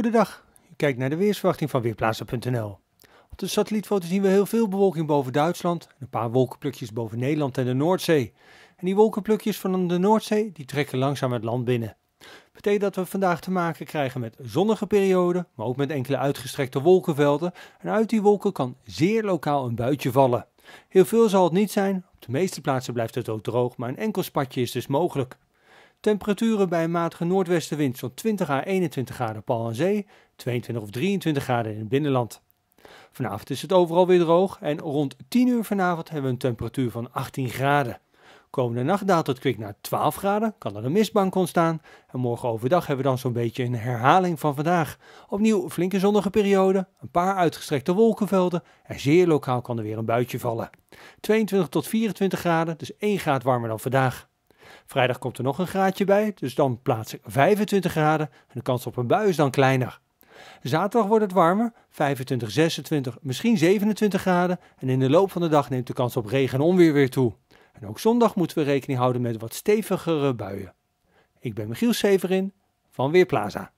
Goedendag, Je kijkt naar de weersverwachting van Weerplaatsen.nl. Op de satellietfoto zien we heel veel bewolking boven Duitsland en een paar wolkenplukjes boven Nederland en de Noordzee. En die wolkenplukjes van de Noordzee die trekken langzaam het land binnen. Betekent dat we vandaag te maken krijgen met zonnige perioden, maar ook met enkele uitgestrekte wolkenvelden. En uit die wolken kan zeer lokaal een buitje vallen. Heel veel zal het niet zijn, op de meeste plaatsen blijft het ook droog, maar een enkel spatje is dus mogelijk. Temperaturen bij een matige noordwestenwind zo'n 20 à 21 graden pal aan zee, 22 of 23 graden in het binnenland. Vanavond is het overal weer droog en rond 10 uur vanavond hebben we een temperatuur van 18 graden. Komende nacht daalt het kwik naar 12 graden, kan er een mistbank ontstaan. En morgen overdag hebben we dan zo'n beetje een herhaling van vandaag. Opnieuw flinke zonnige periode, een paar uitgestrekte wolkenvelden en zeer lokaal kan er weer een buitje vallen. 22 tot 24 graden, dus 1 graad warmer dan vandaag. Vrijdag komt er nog een graadje bij, dus dan plaats ik 25 graden en de kans op een bui is dan kleiner. Zaterdag wordt het warmer, 25, 26, misschien 27 graden en in de loop van de dag neemt de kans op regen en onweer weer toe. En ook zondag moeten we rekening houden met wat stevigere buien. Ik ben Michiel Severin van Weerplaza.